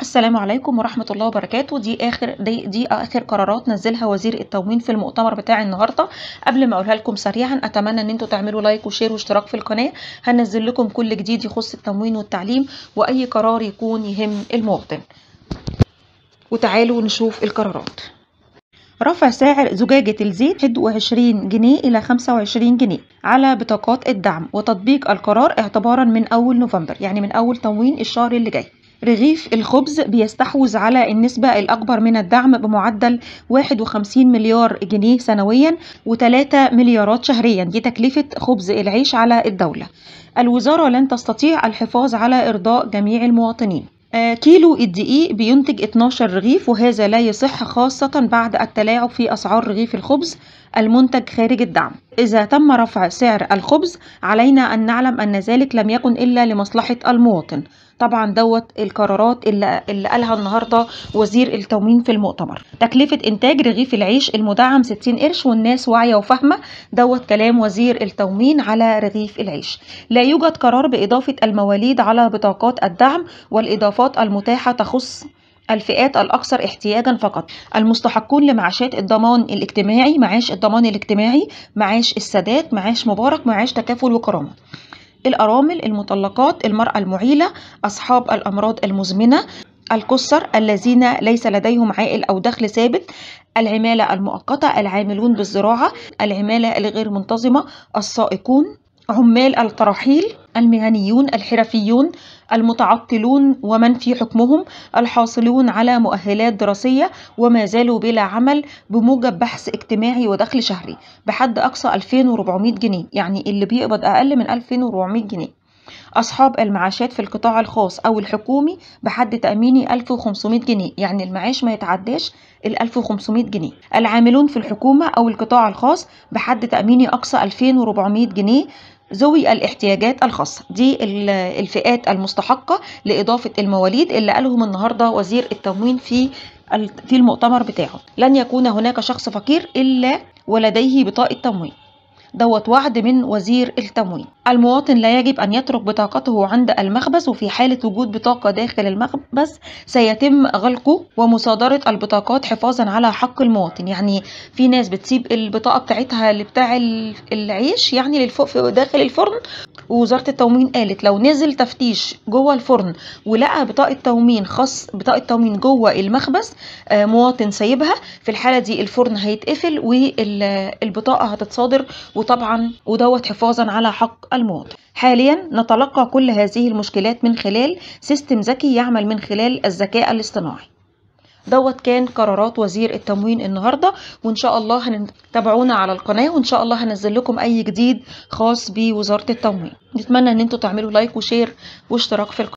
السلام عليكم ورحمة الله وبركاته دي آخر دي, دي آخر قرارات نزلها وزير التموين في المؤتمر بتاع النهاردة قبل ما أقولها لكم سريعا أتمنى أن انتوا تعملوا لايك وشير واشتراك في القناة هنزل لكم كل جديد يخص التموين والتعليم وأي قرار يكون يهم المواطن وتعالوا نشوف القرارات رفع سعر زجاجة الزيت 21 جنيه إلى 25 جنيه على بطاقات الدعم وتطبيق القرار اعتبارا من أول نوفمبر يعني من أول تموين الشهر اللي جاي رغيف الخبز بيستحوذ على النسبة الأكبر من الدعم بمعدل 51 مليار جنيه سنويا و3 مليارات شهريا دي تكلفة خبز العيش على الدولة الوزارة لن تستطيع الحفاظ على إرضاء جميع المواطنين آه، كيلو الدقيق بينتج 12 رغيف وهذا لا يصح خاصة بعد التلاعب في أسعار رغيف الخبز المنتج خارج الدعم إذا تم رفع سعر الخبز علينا أن نعلم أن ذلك لم يكن إلا لمصلحة المواطن طبعا دوت القرارات اللي, اللي قالها النهارده وزير التموين في المؤتمر تكلفه انتاج رغيف العيش المدعم 60 قرش والناس واعيه وفاهمه دوت كلام وزير التموين على رغيف العيش لا يوجد قرار باضافه المواليد على بطاقات الدعم والاضافات المتاحه تخص الفئات الأكثر احتياجا فقط المستحقون لمعاشات الضمان الاجتماعي معاش الضمان الاجتماعي معاش السادات معاش مبارك معاش تكافل وكرامة الأرامل المطلقات المرأة المعيلة أصحاب الأمراض المزمنة الكسر الذين ليس لديهم عائل أو دخل ثابت العمالة المؤقتة العاملون بالزراعة العمالة الغير منتظمة السائقون عمال الترحيل المهنيون الحرفيون المتعطلون ومن في حكمهم الحاصلون على مؤهلات دراسية وما زالوا بلا عمل بموجب بحث اجتماعي ودخل شهري بحد أقصى 2400 جنيه يعني اللي بيقبض أقل من 2400 جنيه أصحاب المعاشات في القطاع الخاص أو الحكومي بحد تأميني 1500 جنيه يعني المعاش ما يتعداش ال 1500 جنيه العاملون في الحكومة أو القطاع الخاص بحد تأميني أقصى 2400 جنيه ذوي الاحتياجات الخاصة دي الفئات المستحقة لإضافة المواليد اللي قالهم النهاردة وزير التموين في في المؤتمر بتاعه لن يكون هناك شخص فقير إلا ولديه بطاقة تموين دوت وعد من وزير التموين المواطن لا يجب أن يترك بطاقته عند المخبز وفي حالة وجود بطاقة داخل المخبز سيتم غلقه ومصادرة البطاقات حفاظا على حق المواطن يعني في ناس بتسيب البطاقة بتاعتها اللي بتاع العيش يعني داخل الفرن ووزارة التموين قالت لو نزل تفتيش جوه الفرن ولقى بطاقة تموين خاص بطاقة تموين جوه المخبز آه، مواطن سايبها في الحالة دي الفرن هيتقفل والبطاقة هتتصادر وطبعا ودوت حفاظا على حق المواطن حاليا نتلقى كل هذه المشكلات من خلال سيستم ذكي يعمل من خلال الذكاء الاصطناعي دوت كان قرارات وزير التموين النهارده وان شاء الله تابعونا على القناه وان شاء الله هنزل لكم اي جديد خاص بوزاره التموين نتمنى ان انتم تعملوا لايك وشير واشتراك في القناه